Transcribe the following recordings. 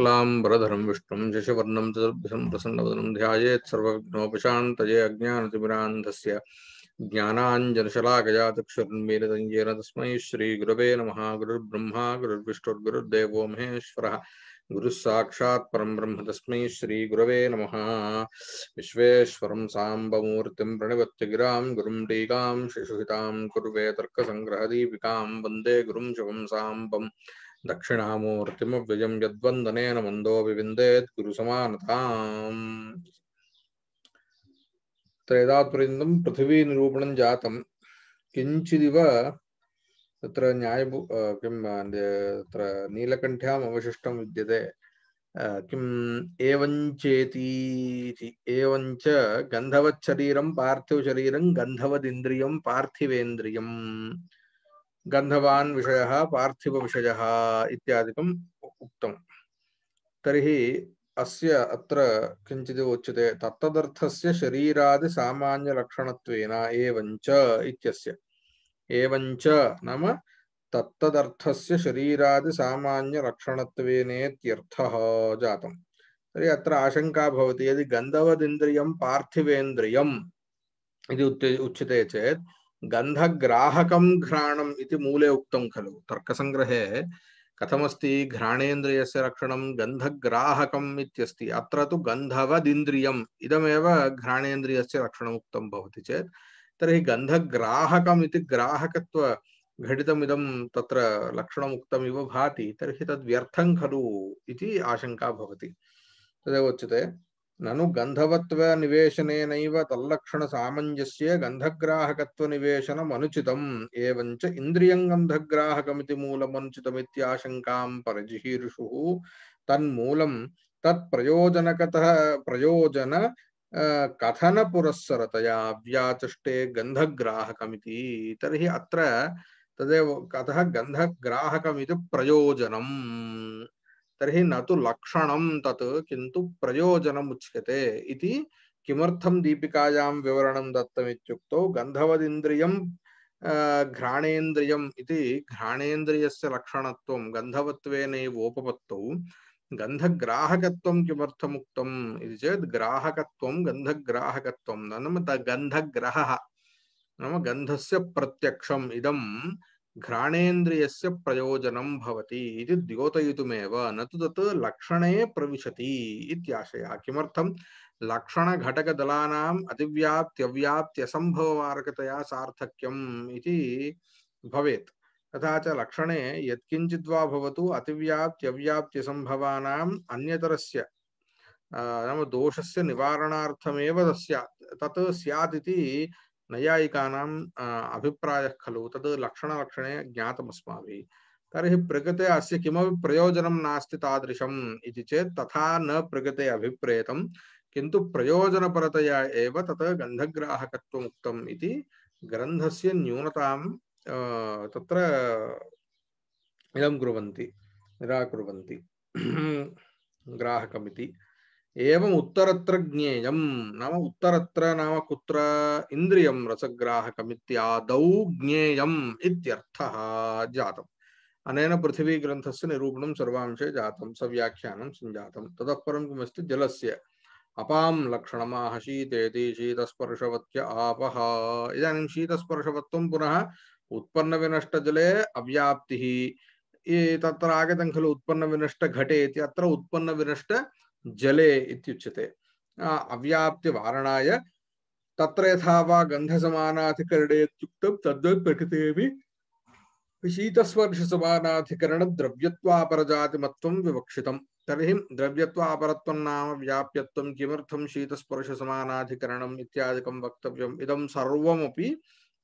शुक्लाम्बरधरं विष्णु शशिवर्णं चतुर्भ्यं प्रसन्नवदनं ध्यायेत्सर्वविघ्नोपशान्तये अज्ञानतिमिरान्धस्य ज्ञानाञ्जनशलाकया चक्षुर्मीलितं येन तस्मै श्रीगुरवे नमः गुरुर्ब्रह्मा गुरुर्विष्णुर्गुरुर्देवो महेश्वरः गुरुः परं ब्रह्म तस्मै श्रीगुरवे नमः विश्वेश्वरं साम्बमूर्तिं प्रणिपत्यगिरां गुरुं टीकां शिशुहितां कुर्वे तर्कसङ्ग्रहदीपिकां वन्दे गुरुं शिवं साम्बम् दक्षिणामूर्तिमव्ययं यद्वन्दनेन मन्दो विविन्देत् गुरुसमानताम् त्रैदात्पर्यन्तं पृथिवीनिरूपणं जातं किञ्चिदिव तत्र न्यायभू किं तत्र नीलकण्ठ्याम् अवशिष्टं विद्यते किम् एवञ्चेतीति एवञ्च गन्धवच्छरीरं पार्थिवशरीरं गन्धवदिन्द्रियं पार्थिवेन्द्रियम् गन्धवान् विषय पार्थिव विषय उक्तं तर्हि अस्य अत्र किञ्चित् उच्यते तत्तदर्थस्य शरीरादिसामान्यलक्षणत्वेन एवञ्च इत्यस्य एवञ्च नाम तत्तदर्थस्य शरीरादिसामान्यलक्षणत्वेनेत्यर्थः जातं तर्हि अत्र आशङ्का भवति यदि गन्धवदिन्द्रियं पार्थिवेन्द्रियम् इति उच्यते चेत् गन्धग्राहकं घ्राणम् मूले उक्त खलु तर्कसङ्ग्रहे कथमस्ति घ्राणेन्द्रियस्य रक्षणं गन्धग्राहकम् अत्र तु गन्धवदिन्द्रियम् इदमेव घ्राणेन्द्रियस्य रक्षणमुक्तं भवति चेत् तर्हि गन्धग्राहकम् इति घटितमिदं तत्र लक्षणमुक्तमिव भाति तरी तद् व्यर्थं खलु इति आशङ्का भवति तदेव उच्यते ननु गन्धवत्वनिवेशनेनैव तल्लक्षणसामञ्जस्य गन्धग्राहकत्वनिवेशनम् अनुचितम् एवञ्च इन्द्रियं गन्धग्राहकमिति मूलम् अनुचितमित्याशङ्कां परजिहीर्षुः तन्मूलं तत्प्रयोजनकतः प्रयोजन कथनपुरःसरतया व्याचे गन्धग्राहकमिति तर्हि अत्र तदेव कथः गन्धग्राहकमिति प्रयोजनम् तरी न तो लक्षण तत् किन्तु प्रयोजनम् उच्यते इति किमर्थं दीपिकायां विवरणं दत्तमित्युक्तौ गन्धवदिन्द्रियं घ्राणेन्द्रियम् इति घ्राणेन्द्रियस्य लक्षणत्वं गन्धवत्वेनैवोपपत्तौ गन्धग्राहकत्वं किमर्थम् उक्तम् इति चेत् ग्राहकत्वं गन्धग्राहकत्वं नाम गन्धग्रहः नाम घ्राणेन्द्रिय प्रयोजन होती द्योतुमे न तो तत् प्रवशति इत्याशय किम लक्षण घटक दलानाम सार्थक्यम् इति भवेत् तथा च लक्षणे यत्किञ्चिद् वा भवतु से अन्यतरस्य नाम दोषस्य निवारणार्थमेव तत् स्यात् नैयायिकानाम् अभिप्राय खलु तद् लक्षणलक्षणे ज्ञातमस्माभिः तर्हि प्रकृते अस्य किमपि प्रयोजनं नास्ति तादृशम् इति चेत् तथा न प्रगते अभिप्रेतं किन्तु प्रयोजनपरतया एव तत् गन्धग्राहकत्वम् उक्तम् इति ग्रन्थस्य न्यूनतां तत्र इदं कुर्वन्ति निराकुर्वन्ति ग्राहकमिति एवं उत्तरत्र ज्ञेयं नाम उत्तरत्र नाम कुत्र इन्द्रियं रसग्राहकमित्यादौ ज्ञेयम् इत्यर्थः जातम् अनेन पृथिवीग्रन्थस्य निरूपणं सर्वांशे जातं सव्याख्यानं सञ्जातं ततः परं किमस्ति जलस्य अपां लक्षणमाह शीतेति शीतस्पर्शवत्य आपः इदानीं शीतस्पर्शवत्वं पुनः उत्पन्नविनष्टजले अव्याप्तिः तत्र आगतं खलु उत्पन्नविनष्टघटे इति अत्र उत्पन्नविनष्ट जले इत्युच्यते अव्याप्ति वारणाय तत्र यथा वा गंध समानाधिकरणे गन्धसमानाधिकरणेत्युक्तं तद्वत् प्रकृतेऽपि शीतस्पर्शसमानाधिकरणद्रव्यत्वापरजातिमत्वं विवक्षितं तर्हि द्रव्यत्वापरत्वं नाम व्याप्यत्वं किमर्थं शीतस्पर्शसमानाधिकरणम् इत्यादिकं वक्तव्यम् इदं सर्वमपि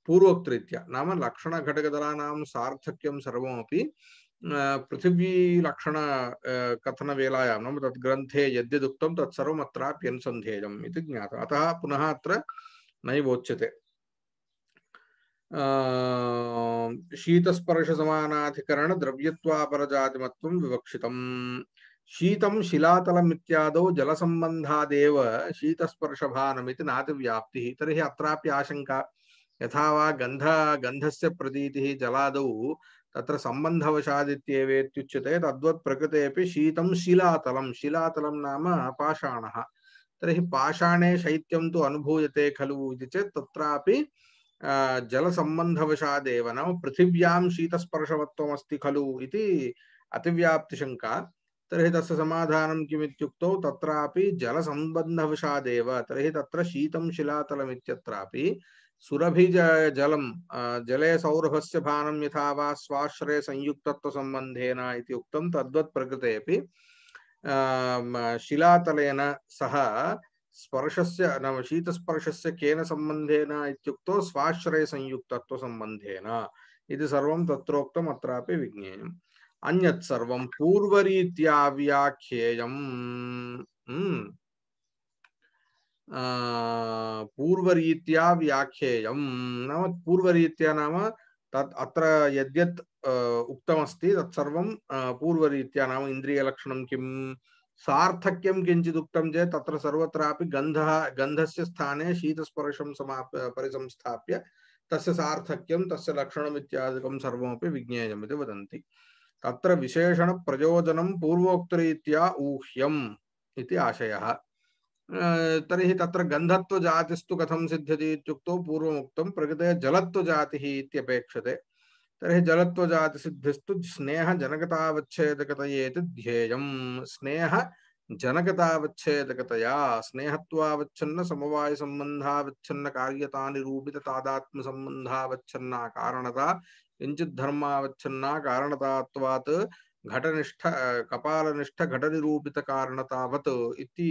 पूर्वोक्तरीत्या नाम लक्षणघटकदलानां सार्थक्यं सर्वमपि पृथिवीलक्षण कथनवेलायां नाम तत् ग्रन्थे यद्यदुक्तं तत्सर्वम् अत्राप्यनुसन्धेयम् इति ज्ञातम् अतः पुनः अत्र नैवोच्यते विवक्षित विवक्षितम् शिलातल शिलातलमित्यादौ जल संबंधाद शीतस्पर्श तर्हि अत्रापि तरी अशंका वा गंध गन्धस्य प्रतीति जलादौ तत्र सम्बन्धवशादित्येवेत्युच्यते तद्वत् प्रकृते अपि शीतं शिलातलं शिलातलं नाम पाषाणः तर्हि पाषाणे शैत्यं तु अनुभूयते खलु इति चेत् तत्रापि जलसम्बन्धवशादेव नाम पृथिव्यां शीतस्पर्शवत्वमस्ति खलु इति अतिव्याप्तिशङ्का तर्हि तस्य समाधानं किमित्युक्तौ तत्रापि जलसम्बन्धवशादेव तर्हि तत्र शीतं शिलातलमित्यत्रापि सुरभिजलं जले सौरभस्य भानं यथा स्वाश्रय संयुक्त इति उक्तं तद्वत् प्रकृते अपि शिलातलेन सह स्पर्शस्य नाम शीतस्पर्श केन सम्बन्धेन इत्युक्तौ स्वाश्रयसंयुक्तत्वसम्बन्धेन इति सर्वं तत्रोक्तम् अत्रापि विज्ञेयम् अन्यत् पूर्वरीत्या व्याख्येयम् हम्म। पूर्वरीत्या व्याख्येयम् नाम पूर्वरीत्या नाम तत् अत्र यद्यत् उक्तमस्ति तत्सर्वं पूर्वरीत्या नाम इन्द्रियलक्षणं किं सार्थक्यं किञ्चित् उक्तं चेत् तत्र सर्वत्रापि गन्धः गन्धस्य स्थाने शीतस्पर्शं समाप्य परिसंस्थाप्य तस्य सार्थक्यं तस्य लक्षणम् इत्यादिकं सर्वमपि विज्ञेयम् इति वदन्ति तत्र विशेषणप्रयोजनं पूर्वोक्तरीत्या ऊह्यम् इति आशयः तर्हि तत्र गन्धत्वजातिस्तु कथं सिद्ध्यति इत्युक्तौ पूर्वमुक्तं प्रकृते जलत्वजातिः इत्यपेक्षते तर्हि जलत्वजातिसिद्धिस्तु स्नेहजनकतावच्छेदकतयेति ध्येयं स्नेह जनकतावच्छेदकतया स्नेहत्वावच्छिन्न कारणता किञ्चिद्धर्मावच्छिन्ना कारणतात्वात् घटनिष्ठ कपालनिष्ठ घटनिरूपितकारणतावत् इति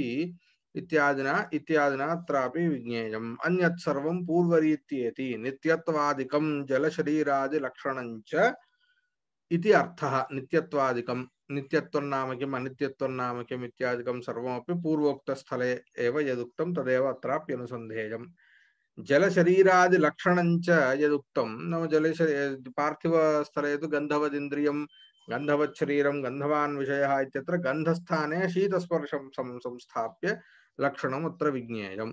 इत्यादिना इत्यादिना अत्रापि विज्ञेयम् अन्यत् सर्वं पूर्वरीत्येति नित्यत्वादिकं जलशरीरादिलक्षणं च इति अर्थः नित्यत्वादिकं नित्यत्वं नाम किम् अनित्यत्वं नाम किम् इत्यादिकं सर्वमपि पूर्वोक्तस्थले एव यदुक्तं तदेव अत्राप्यनुसन्धेयम् जलशरीरादिलक्षणं च यदुक्तं नाम जलशरी पार्थिवस्थले तु गन्धवदिन्द्रियं गन्धवच्छरीरं गन्धवान् विषयः इत्यत्र गन्धस्थाने शीतस्पर्शं संस्थाप्य लक्षण विज्ञेय विज्ञेयम्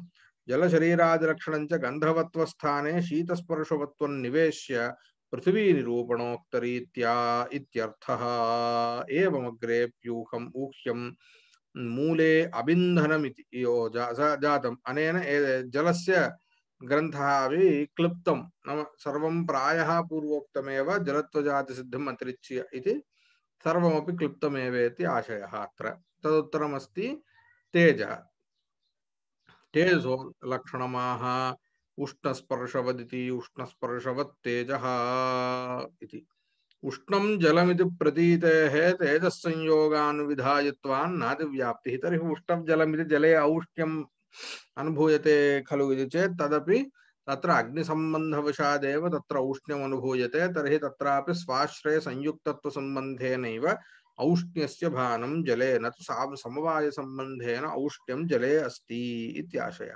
जलशरीरादिलक्षणञ्च गन्धवत्वस्थाने शीतस्पर्शवत्वं निवेश्य पृथिवीनिरूपणोक्तरीत्या निरूपणोक्तरीग्रे एवमग्रे ऊह्यम मूले अबिन्धनमिति जात जा, जल से ग्रंथ भी अपि नम सर्व प्राय प्रायः पूर्वोक्तमेव सिद्धम अतिरिच्य इति आशय अदुतरमस्ती तेज तेजो लक्षण उष्णस्पर्शवदिति उष्णस्पर्शवत्तेजः इति उष्णं जलमिति प्रतीतेः तेजस्संयोगानुविधायित्वान्नादिव्याप्तिः तरी उष्ण जलमिति जले औष्ण्यम अनुभूयते खलु इति चेत् तदपि तत्र अग्निसम्बन्धवशादेव तत्र औष्ण्यमनुभूयते तर्हि तत्रापि स्वाश्रयसंयुक्तत्वसम्बन्धेनैव औष्ण्य भानम जले न तु सां समवायसम्बन्धेन औष्ण्यम जले अस्तीशय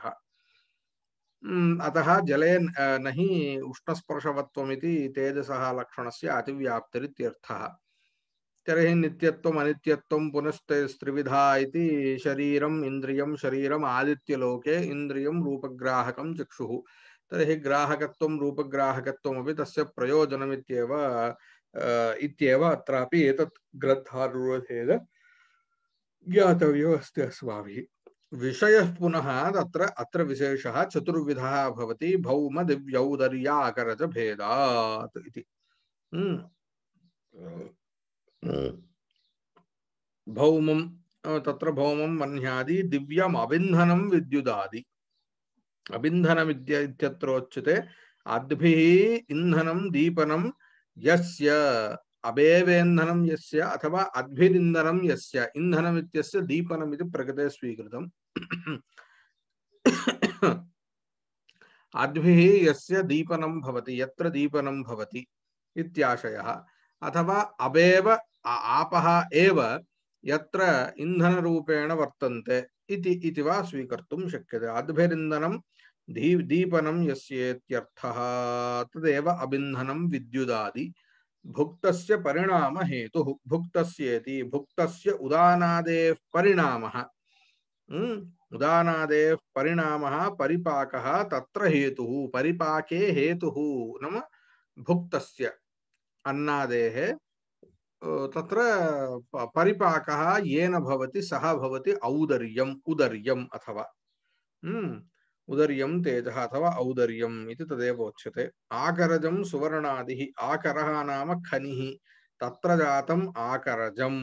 अतः जले न हि उष्णस्पर्शवत्वमिति तेजस लक्षणस्य अतिव्याप्तिरित्यर्थः तर्हि नित्यत्वम् अनित्यत्वं पुनस्ते त्रिविधा इति शरीरम् इन्द्रियं शरीरम् आदित्यलोके इन्द्रियं रूपग्राहकं चक्षुः तर्हि रूपग्राहकत्वमपि तस्य प्रयोजनमित्येव इत्येव अत्रापि एतत् ग्रन्थानुरोधेन ज्ञातव्यो अस्माभिः विषयः पुनः तत्र अत्र विशेषः चतुर्विधः भवति भौमदिव्यौदर्याकरचभेदात् इति हम्म। भौमं तत्र भौमं वह्न्यादि दिव्यम् अबिन्धनं विद्युदादि अबिन्धनमित्य इत्यत्रोच्यते अद्भिः इन्धनं दीपनं यस्य अभेवेन्धनं यस्य अथवा अद्भिरिन्धनं यस्य इन्धनम् इत्यस्य दीपनम् इति प्रकृते स्वीकृतम् अद्भिः यस्य दीपनं अथवा अभेव आपः एव यत्र इन्धनरूपेण वर्तन्ते इति इति दी दीपनं यस्येत्यर्थः तदेव अबिन्धनं विद्युदादि भुक्तस्य परिणाम हेतु भुक्तस्येति भुक्तस्य उदानादेः परिणामः हम्म, उदानादेः परिणामः परिपाकः तत्र हेतुः परिपाके हेतुः नम भुक्तस्य अन्नादेः तत्र परिपाकः येन भवति सः भवति औदर्यम् उदर्यम् अथवा हम्म, उदर्यं तेज अथवा औदर्यम् इति तदेव उच्यते आकरजं सुवर्णादिः आकरः नाम खनिः तत्र जातम् आकरजम्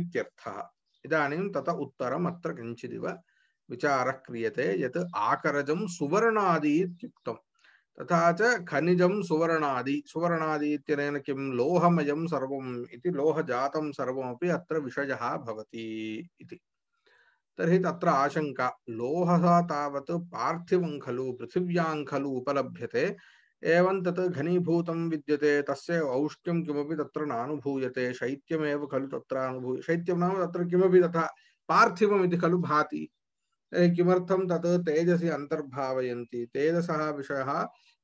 इत्यर्थः इदानीं तत उत्तरम् अत्र किञ्चिदिव विचारः क्रियते यत् आकरजं तथा च खनिजं सुवर्णादि सुवर्णादि इत्यनेन किं लोहमयं सर्वम् इति लोहजातं सर्वमपि अत्र तरी त्र आशंका लोह तावत् पार्थिव खलु पृथिव्या खलु उपलभ्यते एवं तत् घनीभूत विद्यते तस्य औष्ण्यं किमपि तत्र नानुभूयते शैत्यमेव खलु तत्र अनुभूय शैत्यं नाम तत्र किमपि तथा पार्थिवमिति खलु भाति किमर्थं तत् तेजसि अन्तर्भावयन्ति तेजसः विषयः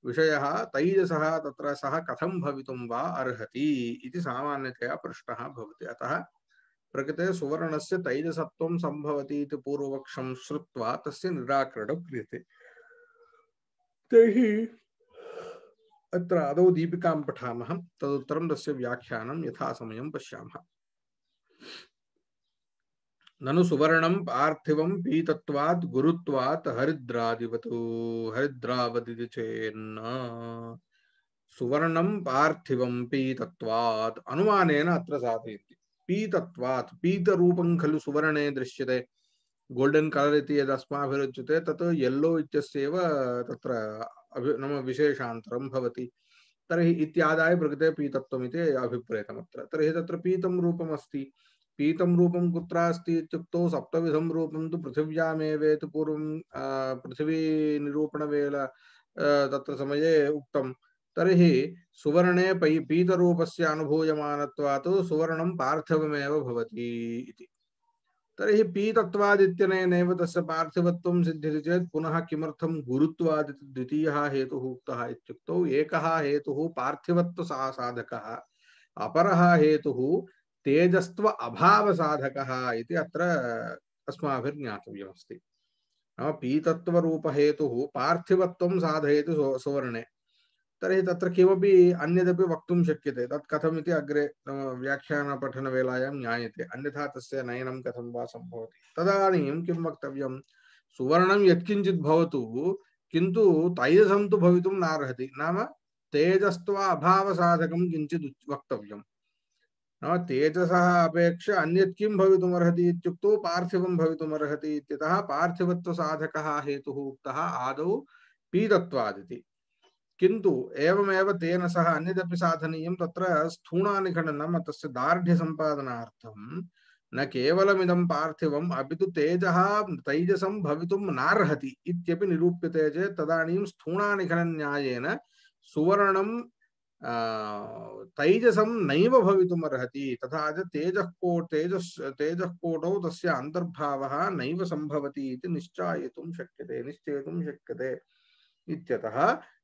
विषयः तैजसः तत्र सः कथं भवितुं वा अर्हति इति सामान्यतया प्रश्नः भवति अतः प्रकृते सुवर्ण से सम्भवति संभवती पूर्वपक्षं श्रुत्वा तस्य निराकरणं क्रियते तैः अत्र आदौ दीपिकां पठामः तदुत्तरं तस्य व्याख्यानं यथासमयं पश्यामः ननु सुवर्णं पार्थिवं पीतत्वात् गुरुत्वात् हरिद्रादिवत् हरिद्रावदिति चेन्न सुवर्णं पार्थिवं पीतत्वात् अनुमानेन अत्र साधयन्ति पीतत्वात् पीतरूपं खलु सुवर्णे दृश्यते गोल्डन् कलर इति यदस्माभिरुच्यते तत् येल्लो इत्यस्यैव तत्र नाम विशेषान्तरं भवति तर्हि इत्यादाय प्रकृते पीतत्वमिति अभिप्रेतमत्र तर्हि तत्र पीतं रूपमस्ति पीतं रूपं कुत्र अस्ति इत्युक्तौ सप्तविधं रूपं तु पृथिव्यामेवेति पूर्वं पृथिवीनिरूपणवेल तत्र समये उक्तं तरी सुवर्णे पीतरूप से अभूयम सुवर्ण पार्थिवमेव तरी इति तस् पार्थिव सिद्ध्य चेत पुनः किम गुरुवाद द्वितीय हेतु उक्तः एक हेतु पार्थिव साधक अपर हेतु तेजस्व अभाव साधक अत्र अस्माभिर्ज्ञातव्यमस्ति नाम पीतत्वरूपहेतुः पार्थिवत्वं साधयति सुवर्णे तरी तत्र किमपि अन्यदपि वक्तुं शक्यते तत् कथमिति अग्रे व्याख्यानपठनवेलायां ज्ञायते अन्यथा तस्य नयनं कथं वा सम्भवति तदानीं किं वक्तव्यं सुवर्णं यत्किञ्चित् भवतु किन्तु तैजसं तु भवितुं नार्हति नाम तेजस्त्वा अभावसाधकं किञ्चित् वक्तव्यं नाम तेजसः अपेक्षा अन्यत् किं भवितुमर्हति इत्युक्तौ पार्थिवं भवितुमर्हति इत्यतः पार्थिवत्वसाधकः हेतुः उक्तः आदौ पीतत्वादिति किन्तु एवमेव तेन सह अन्यदपि साधनीयं तत्र स्थूणानिखण्डनं तस्य दार्ढ्यसम्पादनार्थं न केवलमिदं पार्थिवम् अपि तु तेजः तैजसं भवितुं नार्हति इत्यपि निरूप्यते चेत् तदानीं स्थूणानिखनन्यायेन सुवर्णं तैजसं नैव भवितुम् अर्हति तथा च तेजः को तेजस् तेजः कोटौ तस्य अन्तर्भावः नैव सम्भवति इति निश्चायितुं शक्यते निश्चेतुं शक्यते इत्यतः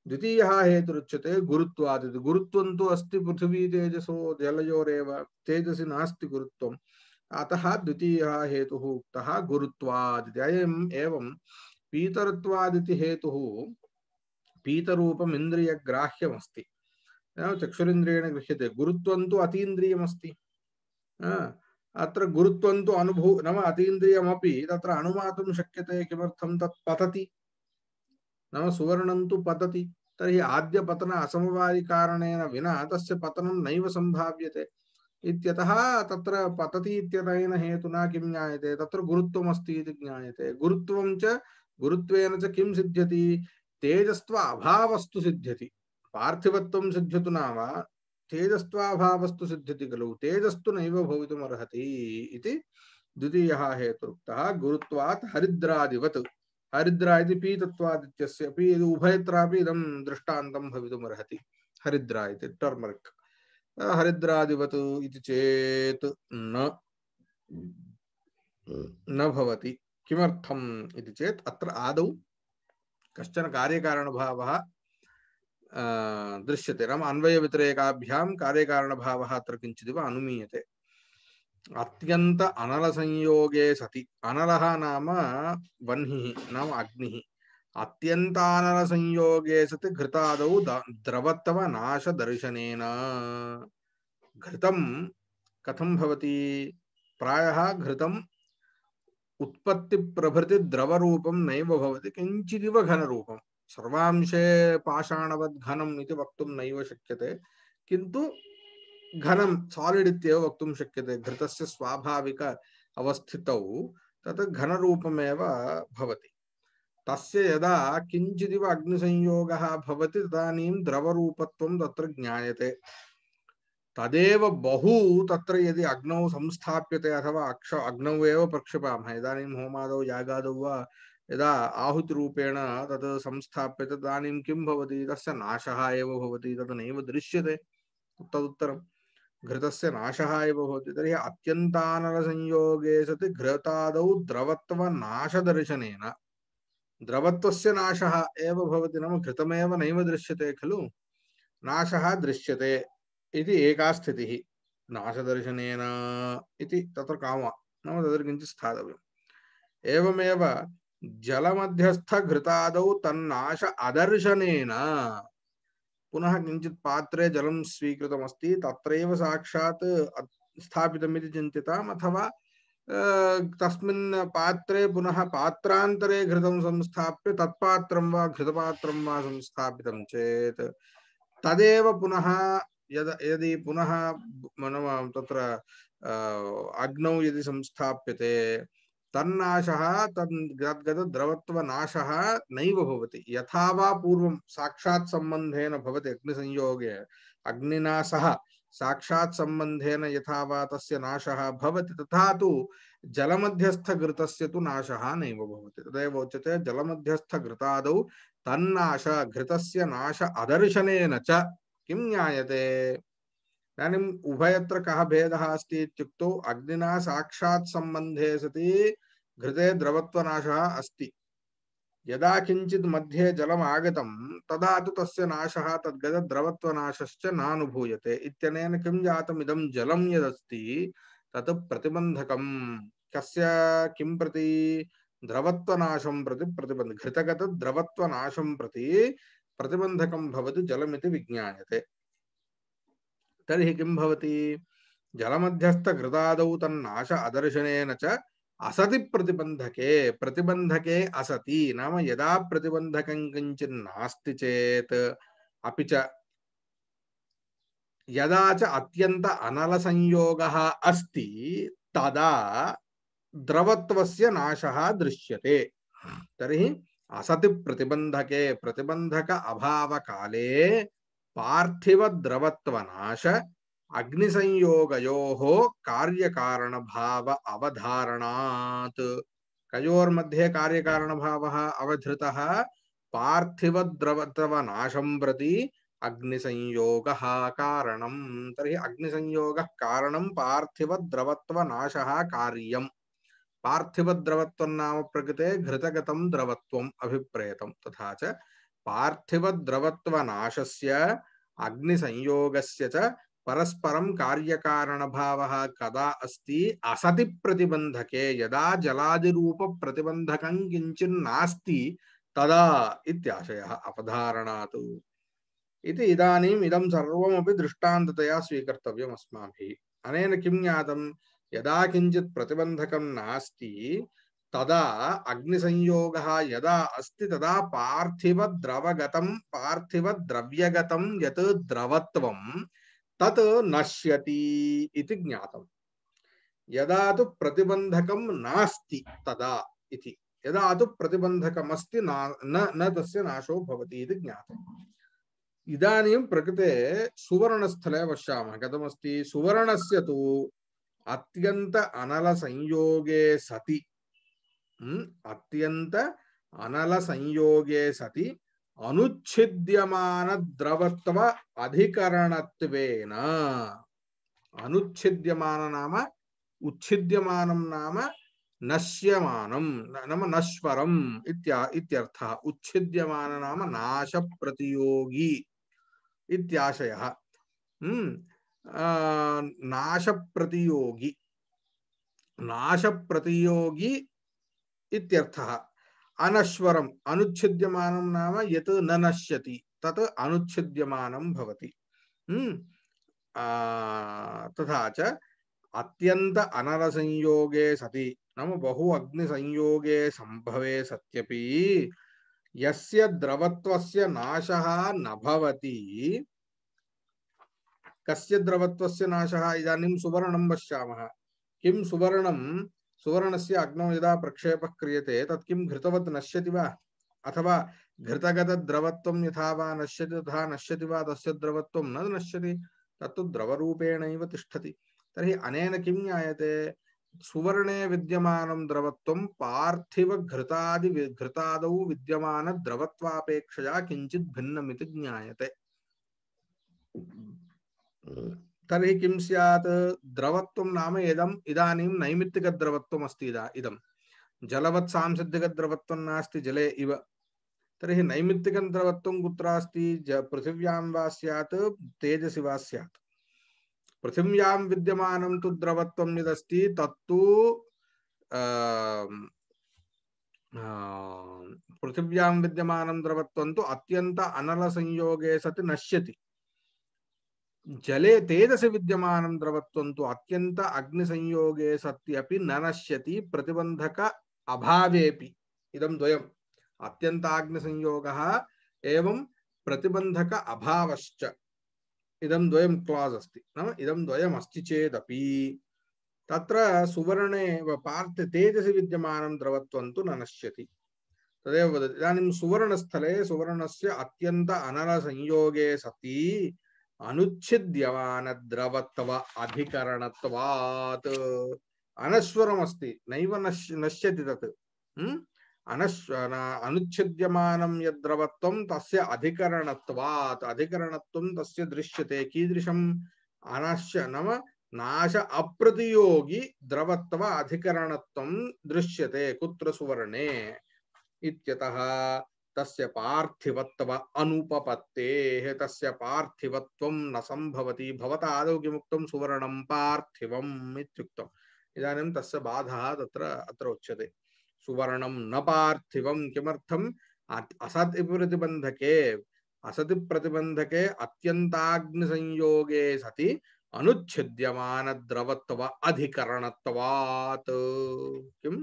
द्वितीय हेतुच्य गुरुवाद गुरुत्व तो अस्त पृथ्वी तेजसो जलयोरेव तेजसी नास्ति गुरुत्वम् अतः द्वितीय हेतु उक्त गुरुवाद अयम् एवं पीतरत्वादिति हेतुः पीतरूपम् इन्द्रियग्राह्यमस्ति चक्षुरिन्द्रियेण गृह्यते गुरुत्वं तु अतीन्द्रियमस्ति अत्र गुरुत्वं तु अनुभू नाम अतीन्द्रियमपि तत्र अनुमातुं शक्यते किमर्थं तत् पतति नाम सुवर्ण तो पतति तर्हि आद्यपतन असमवायिकारणेन विना तस्य पतनं नैव सम्भाव्यते इत्यतः तत्र पतति इत्यनेन हेतुना किं ज्ञायते तत्र गुरुत्वमस्ति इति ज्ञायते गुरुत्वं च गुरुत्वेन च किं सिद्ध्यति तेजस्त्व अभावस्तु सिद्ध्यति पार्थिवत्वं सिद्ध्यतु नाम तेजस्त्वाभावस्तु सिद्ध्यति खलु तेजस्तु नैव भवितुमर्हति इति द्वितीयः हेतुरुक्तः गुरुत्वात् हरिद्रादिवत् हरिद्रा इति पीतत्वादित्यस्य अपि उभयत्रापि इदं दृष्टान्तं भवितुमर्हति हरिद्रा इति टर्मरिक् हरिद्रादिवत् इति चेत् न न भवति किमर्थम् इति चेत् अत्र आदौ कश्चन कार्यकारणभावः दृश्यते नाम अन्वयव्यतिरेकाभ्यां कार्यकारणभावः अत्र किञ्चिदिव अनुमीयते अनल संयोगे सति अनल नाम वह्निः नाम अग्निः अत्यन्तानलसंयोगे सति घृतादौ द्रवत्तव नाशदर्शनेन घृतं कथं भवति प्रायः घृतम् उत्पत्तिप्रभृतिद्रवरूपं नैव भवति किञ्चिदिव घनरूपं सर्वांशे पाषाणवद्घनम् इति वक्तुं नैव शक्यते घनं सालिड् इत्येव वक्तुं शक्यते घृतस्य स्वाभाविक अवस्थितौ तत् घनरूपमेव भवति तस्य यदा किञ्चिदिव अग्निसंयोगः भवति तदानीं द्रवरूपत्वं तत्र ज्ञायते तदेव बहु तत्र यदि अग्नौ संस्थाप्यते अथवा अक्ष अग्नौ एव प्रक्षिपामः इदानीं होमादौ यागादौ वा यदा आहुतिरूपेण तत् संस्थाप्यते तदानीं किं भवति तस्य नाशः एव भवति तत् नैव दृश्यते तदुत्तरम् घृतस्य नाश एव तरी तर्हि संयोगे सति घृतादौ द्रवत्वनाशदर्शनेन द्रवत्वस्य नाशः एव भवति नाम घृतमेव नैव दृश्यते खलु नाशः दृश्यते इति एका स्थितिः नाशदर्शनेन इति तत्र कामा नाम तत्र किञ्चित् स्थातव्यम् एवमेव पुनः किञ्चित् पात्रे जलम स्वीकृत तत्रैव साक्षात् स्थापितमिति चिन्तितम् अथवा तस्मिन् पात्रे पुनः पात्रान्तरे घृतं संस्थाप्य तत्पात्रं वा घृतपात्रं चेत संस्थापितं तदेव पुनः यद यदि पुनः नाम तत्र अग्नौ यदि संस्थाप्यते तन्नाशः तद्गतद्रवत्वनाशः नैव भवति यथा वा पूर्वं साक्षात् सम्बन्धेन भवति अग्निसंयोगे अग्निना सह साक्षात् सम्बन्धेन यथा वा तस्य नाशः भवति तथा तु जलमध्यस्थघृतस्य तु नाशः नैव भवति तदेव उच्यते जलमध्यस्थघृतादौ तन्नाश घृतस्य नाश अदर्शनेन च किं ज्ञायते इदानीम् उभयत्र कः भेदः अस्ति इत्युक्तौ अग्निना साक्षात् सम्बन्धे सति घृते द्रवत्वनाशः अस्ति यदा किञ्चित् मध्ये जलम् आगतं तदा तु तस्य नाशः तद्गतद्रवत्वनाशश्च नानुभूयते इत्यनेन किं जातमिदं जलं यदस्ति तत् प्रतिबन्धकं कस्य किं प्रति द्रवत्वनाशं प्रति प्रतिबन्ध घृतगतद्रवत्वनाशं प्रति प्रतिबन्धकं भवति विज्ञायते तर्हि किं भवति जलमध्यस्थघृतादौ तन्नाश अदर्शनेन च असति प्रतिबन्धके प्रतिबन्धके असति नाम यदा प्रतिबंधक किञ्चिन्नास्ति चेत् अपि च यदा च अत्यन्त अनलसंयोगः अस्ति तदा द्रवत्वस्य नाशः दृश्यते तर्हि असति प्रतिबन्धके प्रतिबन्धक अभावकाले पार्थिवद्रवत्वनाश अग्नि संयोग कार्य कारण भाव अवधारणात् कयोर्मध्ये कार्यकारणभावः अवधृतः नाशं प्रति अग्नि अग्नि संयोग संयोग तरी अग्निसंयोगः पार्थिव द्रवत्व अग्निसंयोगः कार्यम पार्थिव द्रवत्व नाम प्रकृते घृतगतं द्रवत्व अभिप्रेतं तथा च पार्थिव द्रवत्व अग्नि अग्निसंयोगस्य च परस्परं कार्यकारणभावः कदा अस्ति असति प्रतिबन्धके यदा प्रतिबंधक किञ्चिन्नास्ति तदा इत्याशयः अपधारणात् इति इदानीम् इदं सर्वमपि दृष्टान्ततया स्वीकर्तव्यम् अस्माभिः अनेन किं ज्ञातं यदा किञ्चित् प्रतिबन्धकं नास्ति तदा अग्निसंयोगः यदा अस्ति तदा पार्थिवद्रवगतं पार्थिवद्रव्यगतं यत् द्रवत्वं ನಶ್ಯತಿ ಇತಿ ನಾಸ್ತಿ ಇತಿ ಯಬಕ ಇದಾನಿಂ ಪ್ರಕೃತೆ ಸುವರ್ಣಸ್ಥಳ ಪಶ್ಯಾ ಕಥಮಸ್ತಿ ಅನಲ ಸಂಯೋಗೇ ಸತಿ ಅತ್ಯಂತ ಸಂಯೋಗೇ ಸತಿ अनुच्छिद्यमान द्रवत्व अधिकरणत्वेन अनुच्छिद्यमान नाम उच्छिद्यमानं नाम नश्यमानं नाम नश्वरम् इत्या इत्यर्थः उच्छिद्यमान नाम नाशप्रतियोगी इत्याशयः हम्म, नाशप्रतियोगी नाशप्रतियोगी इत्यर्थः अनश्वरम अनुच्छिद्यमानम नाम यत न नश्यति तत् अनुच्छिद्यमानम भवति हम्म। तथा च अत्यन्त अनरसंयोगे सति नाम बहु अग्निसंयोगे सम्भवे सत्यपि यस्य द्रवत्वस्य नाशः न भवति कस्य द्रवत्वस्य नाशः इदानीं सुवर्णं पश्यामः किं सुवर्णं सुवर्ण से अग्नौ यदा प्रक्षेप क्रियते से तत्म घृतवत् नश्यति अथवा घृतगत द्रवत्व वा नश्यति तथा नश्यति तस्य द्रवत्वं न नश्यति तत्तु द्रवरूपेण तिष्ठति तरी अनेन किं ज्ञायते सुवर्णे विद्यमानं द्रवत्वं पार्थिवघृतादि घृतादौ विद्यमानद्रवत्वापेक्षया किञ्चित् भिन्नमिति ज्ञायते हम्म। तरी किं स्यात् द्रवत्वं नाम इदम् इदानीं नैमित्तिकद्रवत्वम् अस्ति इदा इदं जलवत् सांसिद्धिकद्रवत्वं नास्ति जले इव तर्हि नैमित्तिकं द्रवत्वं कुत्र अस्ति पृथिव्यां वा स्यात् तेजसि वा स्यात् पृथिव्यां विद्यमानं तु द्रवत्व यदस्ति तत्तु पृथिव्यां विद्यमानं द्रवत्वं तु अत्यन्त अनलसंयोगे सति नश्यति జలే తేజసి విద్యమానం ద్రవత్వంతో అత్యంత అగ్ని సంయోగే సత్యపి ననశ్యతి ప్రతిబంధక అభావేపి ఇదం ద్వయం అత్యంత అగ్ని సంయోగ ఏం ప్రతిబంధక అభావశ్చ ఇదం ద్వయం క్లాజ్ అస్తి నామ ఇదం ద్వయం అస్తి చేదపి తత్ర సువర్ణే పార్థ తేజసి విద్యమానం ద్రవత్వంతు ననశ్యతి తదేవ వదతి ఇదానీం సువర్ణస్థలే సువర్ణస్య అత్యంత అనర సంయోగే సతి अनुच्छिद्यवान द्रवत्व अधिकरणत्वात् अनश्वरमस्ति नैव नश् नश्यति तत् अनश्व अनुच्छिद्यमानं यद्द्रवत्वं तस्य अधिकरणत्वात् अधिकरणत्वं तस्य दृश्यते कीदृशम् अनश्य नाम नाश अप्रतियोगि द्रवत्व अधिकरणत्वं दृश्यते कुत्र सुवर्णे इत्यतः तस्य पार्थिवत्व अनुपपत्ते तस्य पार्थिवत्वं न सम्भवति भवता आदौ किमुक्तं सुवर्णं पार्थिवम् इत्युक्तम् इदानीं तस्य बाधः तत्र अत्र उच्यते सुवर्णं न पार्थिवं किमर्थम् असति प्रतिबन्धके असति प्रतिबन्धके अत्यन्ताग्निसंयोगे सति अनुच्छिद्यमानद्रवत्व अधिकरणत्वात् किं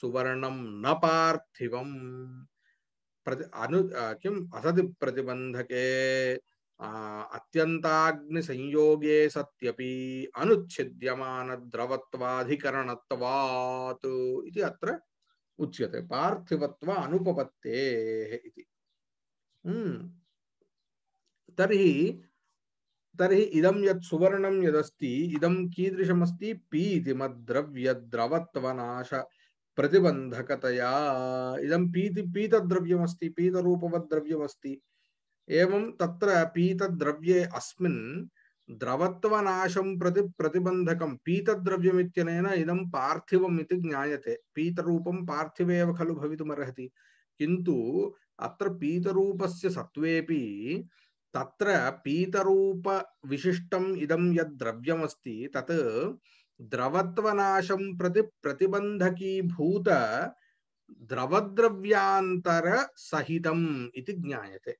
सुवर्णं न पार्थिवम् प्रति अनु किम् असत् प्रतिबन्धके अत्यन्ताग्निसंयोगे सत्यपि अनुच्छिद्यमानद्रवत्वाधिकरणत्वात् इति अत्र उच्यते पार्थिवत्व अनुपपत्तेः इति हम्म। तर्हि तर्हि इदं यत् सुवर्णं यदस्ति इदं कीदृशमस्ति पी इति मद्द्रव्यद्रवत्वनाश द्रवत्वनाश प्रतिबंधकतया इदं पीति पीतद्रव्यमस्ति पीतरूपवद्द्रव्यमस्ति एवं तत्र पीतद्रव्ये अस्मिन् द्रवत्वनाशं प्रति प्रतिबन्धकं पीतद्रव्यमित्यनेन इदं पार्थिवम् इति ज्ञायते पीतरूपं पार्थिवे एव खलु भवितुमर्हति किन्तु अत्र पीतरूपस्य सत्त्वेपि तत्र पीतरूपविशिष्टम् इदं यद्द्रव्यमस्ति तत् द्रवत्वनाशं प्रति प्रतिबन्धकीभूत द्रवद्रव्यान्तरसहितम् इति ज्ञायते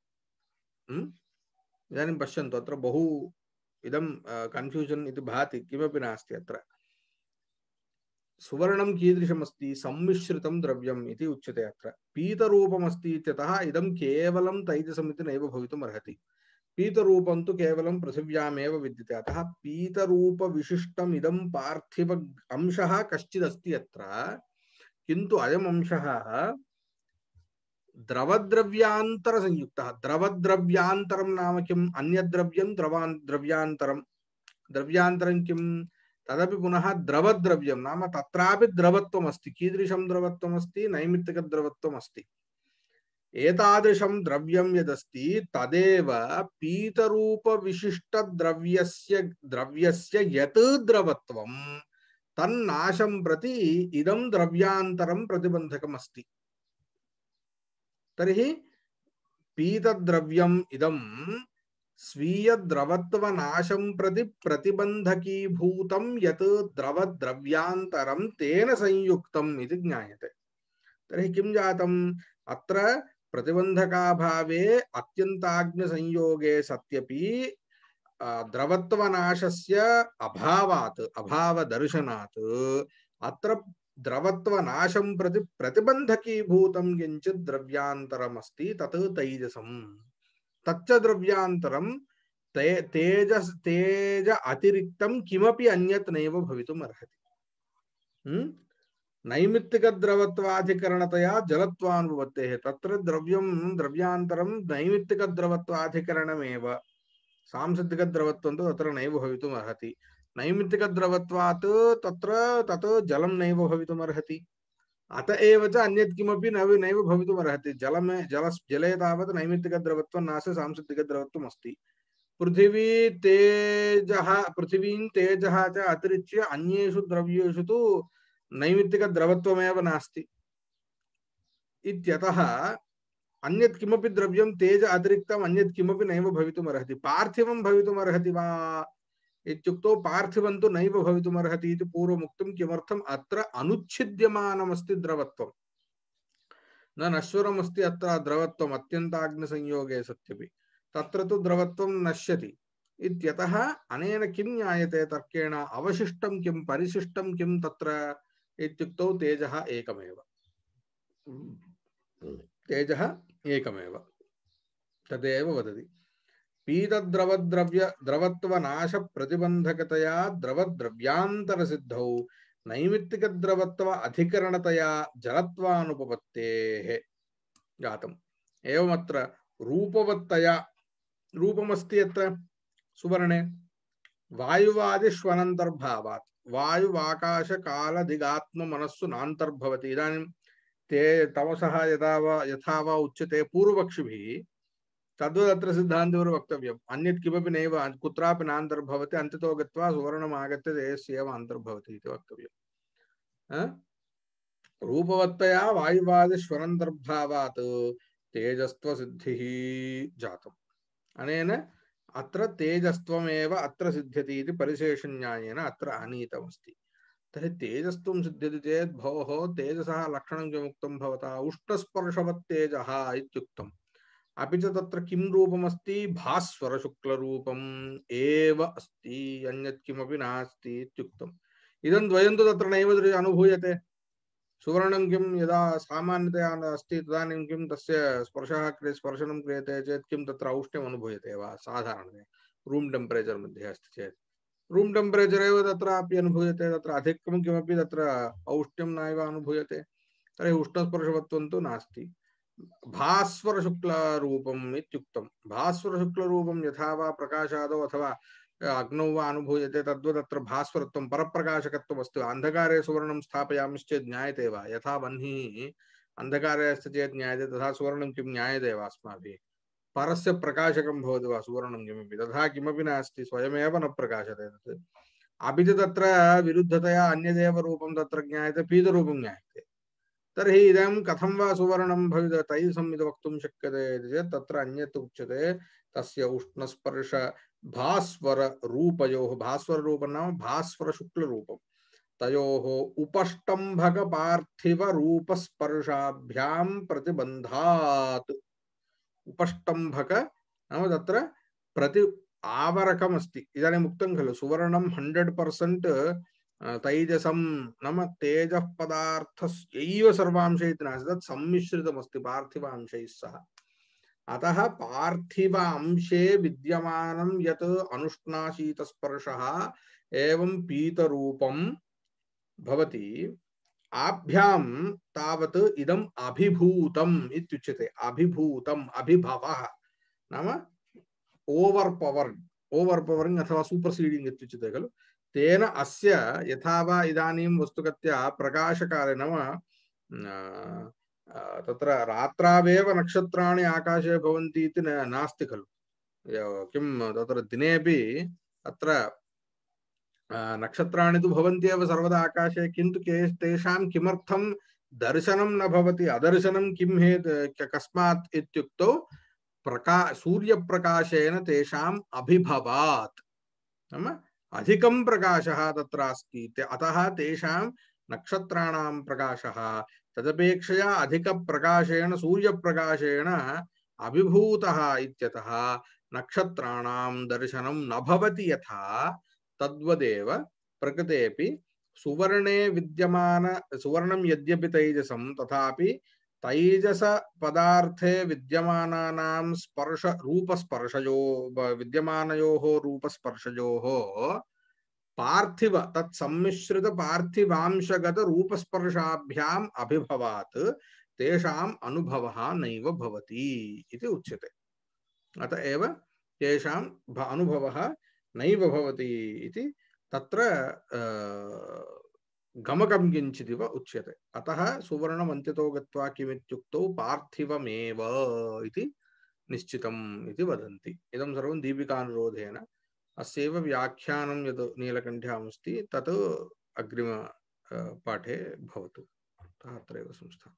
हम्म? इदानीं पश्यन्तु अत्र बहु इदं कन्फ्यूजन् इति भाति किमपि नास्ति अत्र सुवर्णं कीदृशमस्ति सम्मिश्रितं द्रव्यम् इति उच्यते अत्र पीतरूपमस्ति इत्यतः इदं केवलं तैजसमिति नैव भवितुम् अर्हति पीतरूपं तु केवलं पृथिव्यामेव विद्यते अतः पीतरूपविशिष्टमिदं पार्थिव अंशः कश्चिदस्ति अत्र किन्तु अयम् अंशः द्रवद्रव्यान्तरसंयुक्तः द्रवद्रव्यान्तरं नाम कि अन्यद्रव्यं द्रवान् द्रव्यान्तरं द्रव्यान्तरं किं तदपि पुनः द्रवद्रव्यं नाम तत्रापि द्रवत्वमस्ति कीदृशं द्रवत्वमस्ति नैमित्तिकद्रवत्वमस्ति एतादृशं द्रव्यं यदस्ति तदेव पीतरूपविशिष्टद्रव्यस्य द्रव्यस्य यत् द्रवत्वं तन्नाशं प्रति इदं द्रव्यान्तरं प्रतिबन्धकमस्ति तर्हि पीतद्रव्यम् इदं स्वीयद्रवत्वनाशं प्रति प्रतिबन्धकीभूतं यत् द्रवद्रव्यान्तरं तेन संयुक्तम् इति ज्ञायते तर्हि किं जातम् अत्र प्रतिबंधका भाव अत्यंताग्नि संयोगे द्रवत्वनाश से अभावात् अभावदर्शनात् अत्र द्रवत्वनाशं प्रति प्रतिबन्धकीभूतं किंचित द्रव्यारमस्ती तत् तेजस तच्च द्रव्यार ते तेजस तेज अतिरिक्तं किमपि अन्यत् नैव भवितुम् अर्हति हम्म? नैमित्तिक द्रवत्वाधिकरणतया जलत्वानुभवत्तेः तत्र द्रव्यम द्रव्यांतरम नैमित्तिक द्रवत्वाधिकरणमेव सांसिद्धिक द्रवत्वं तु तत्र नैव भवितुम् अर्हति नैमित्तिक द्रवत्वात् तत्र तत् जलं नैव भवितुम् अर्हति अत एव च अन्यत् किमपि नैव नैव भवितुम् अर्हति जलमे जल जले तावत् नैमित्तिक द्रवत्वं नास्ति सांसिद्धिक द्रवत्वम् अस्ति पृथिवी तेजः पृथिवीं तेजः च अतिरिच्य अन्येषु द्रव्येषु तु नैमित्तिकद्रवत्वमेव नास्ति इत्यतः अन्यत् किमपि द्रव्यं तेज अतिरिक्तम् अन्यत् किमपि नैव भवितुम् अर्हति पार्थिवं भवितुम् अर्हति वा इत्युक्तौ पार्थिवं तु नैव भवितुम् अर्हति इति पूर्वमुक्तं किमर्थम् अत्र अनुच्छिद्यमानमस्ति द्रवत्वम् न नश्वरमस्ति अत्र द्रवत्वम् अत्यन्ताग्निसंयोगे सत्यपि तत्र तु द्रवत्वं नश्यति इत्यतः अनेन किं ज्ञायते तर्केण अवशिष्टं किं परिशिष्टं किं तत्र इत्युक्तौ तेजः एकमेव हम्म। तेजः एकमेव तदेव वदति पीतद्रवद्रव्य द्रवत्वनाशप्रतिबन्धकतया द्रवद्रव्यान्तरसिद्धौ नैमित्तिकद्रवत्व अधिकरणतया जलत्वानुपपत्तेः जातम् एवमत्र रूपवत्तया रूपमस्ति अत्र सुवर्णे वायुवादिष्वनन्तर्भावात् वायुवाकाशकालदिगात्ममनस्सु नान्तर्भवति इदानीं ते तमसः यदा यहाँ यथा वा उच्यते पूर्वपक्षि तद्वदत्र सिद्धान्तिवरु वक्तव्यम् अन्यत् किमपि नैव कुत्रापि नान्तर्भवति अन्ततो गत्वा सुवर्णम् आगत्य देयस्येव अन्तर्भवति इति वक्तव्यम् रूपवत्तया वायुवादिष्वनन्तर्भावात् तेजस्त्वसिद्धिः जातम् अनेन अत्र तेजस्त्वमेव अत्र सिद्ध्यति इति तरी अत्र आनीतमस्ति तर्हि तेजस्त्वं सिद्ध्यति चेत् भोः अभी लक्षणं किमुक्तं भवता उष्टस्पर्शवत्तेजः इत्युक्तम् अस्ति अन्यत् किमपि नास्ति इदं द्वयं तो तत्र नैव अनुभूयते सुवर्ण किं यदा सामान्यतया अस्ति तदानीं किं तस्य स्पर्शः क्रिय स्पर्शनं क्रियते चेत् किं तत्र औष्ण्यम् अनुभूयते वा साधारणतया रूम टेम्परेचर मध्ये अस्ति चेत् रूम टेम्परेचर एव तत्र अपि अनुभूयते तत्र अधिकं किमपि तत्र औष्ण्यं नैव अनुभूयते तर्हि उष्णस्पर्शवत्वं तु नास्ति भास्वरशुक्लरूपम् इत्युक्तं भास्वरशुक्लरूपं यथा वा प्रकाशादौ अथवा अग्नौ वा अनुभूयते तद्वदत्र भास्वरत्वं परप्रकाशकत्वमस्ति अन्धकारे सुवर्णं स्थापयामश्चेत् ज्ञायते वा यथा वह्निः अन्धकारे अस्ति चेत् ज्ञायते तथा सुवर्णं किं ज्ञायते वा अस्माभिः परस्य प्रकाशकं भवति वा सुवर्णं किमपि तथा किमपि नास्ति स्वयमेव न प्रकाशते तत् अपि च तत्र विरुद्धतया अन्यदेव रूपं तत्र ज्ञायते पीतरूपं ज्ञायते तर्हि इदं कथं वा सुवर्णं भवित तैः संविध वक्तुं शक्यते इति चेत् तत्र अन्यत् उच्यते तस्य उष्णस्पर्श भास्वर रूपयो भास्वर रूप नाम भास्वर शुक्ल रूपम तयो उपस्तंभक पार्थिव रूप स्पर्शाभ्याम प्रतिबंधात उपस्तंभक नाम तत्र प्रति आवरकम अस्ति इदानीम् उक्तं खलु सुवर्णं हण्ड्रेड् पर्सेण्ट् तैजसं नाम तेजः पदार्थस्यैव सर्वांशैः इति नास्ति तत् सम्मिश्रितमस्ति सह अतः पार्थिव अंशे विद्यम यत् अनुष्णाशीतस्पर्शः एवं पीतरूपं भवति आभ्यां तावत् इदम् अभिभूतम् इत्युच्यते नाम ओवर् पवर् ओवर् पवरिङ्ग् अथवा सूपर्सीडिङ्ग् इत्युच्यते खलु तेन अस्य यथा वा इदानीं वस्तुगत्या प्रकाशकाले नाम तत्र रात्रावेव नक्षत्राणि आकाशे भवन्ति इति नास्ति खलु किं तत्र दिनेपि अत्र नक्षत्राणि तु भवन्ति एव सर्वदा आकाशे किन्तु के तेषां किमर्थं दर्शनं न भवति अदर्शनं किं हे कस्मात् इत्युक्तौ प्रका सूर्यप्रकाशेन तेषाम् अभिभवात् नाम अधिकं प्रकाशः तत्र अस्ति अतः तेषां नक्षत्राणां प्रकाशः तदपेक्षया अधिकप्रकाशेण प्रकाशेण अभिभूतः इत्यतः नक्षत्राणां दर्शनं न भवति यथा तद्वदेव प्रकृतेपि सुवर्णे विद्यमान सुवर्णं यद्यपि तैजसं तथापि पदार्थे विद्यमानानां स्पर्श रूपस्पर्शयो विद्यमानयोः रूपस्पर्शयोः पार्थिव तत्सम्मिश्रित पार्थिवांशगत रूपस्पर्शाभ्याम अभिभवात् तेषाम् अनुभवः नैव भवति इति उच्यते अत एव तेषाम् अनुभवः नैव भवति इति तत्र गमकं किञ्चिदिव उच्यते अतः सुवर्णमन्त्यतो गत्वा किमित्युक्तौ पार्थिवमेव इति निश्चितम् इति वदन्ति इदं सर्वं दीपिकानुरोधेन अस्यैव व्याख्यानं यद् नीलकण्ठ्यामस्ति तत् अग्रिम पाठे भवतु अत्रैव संस्था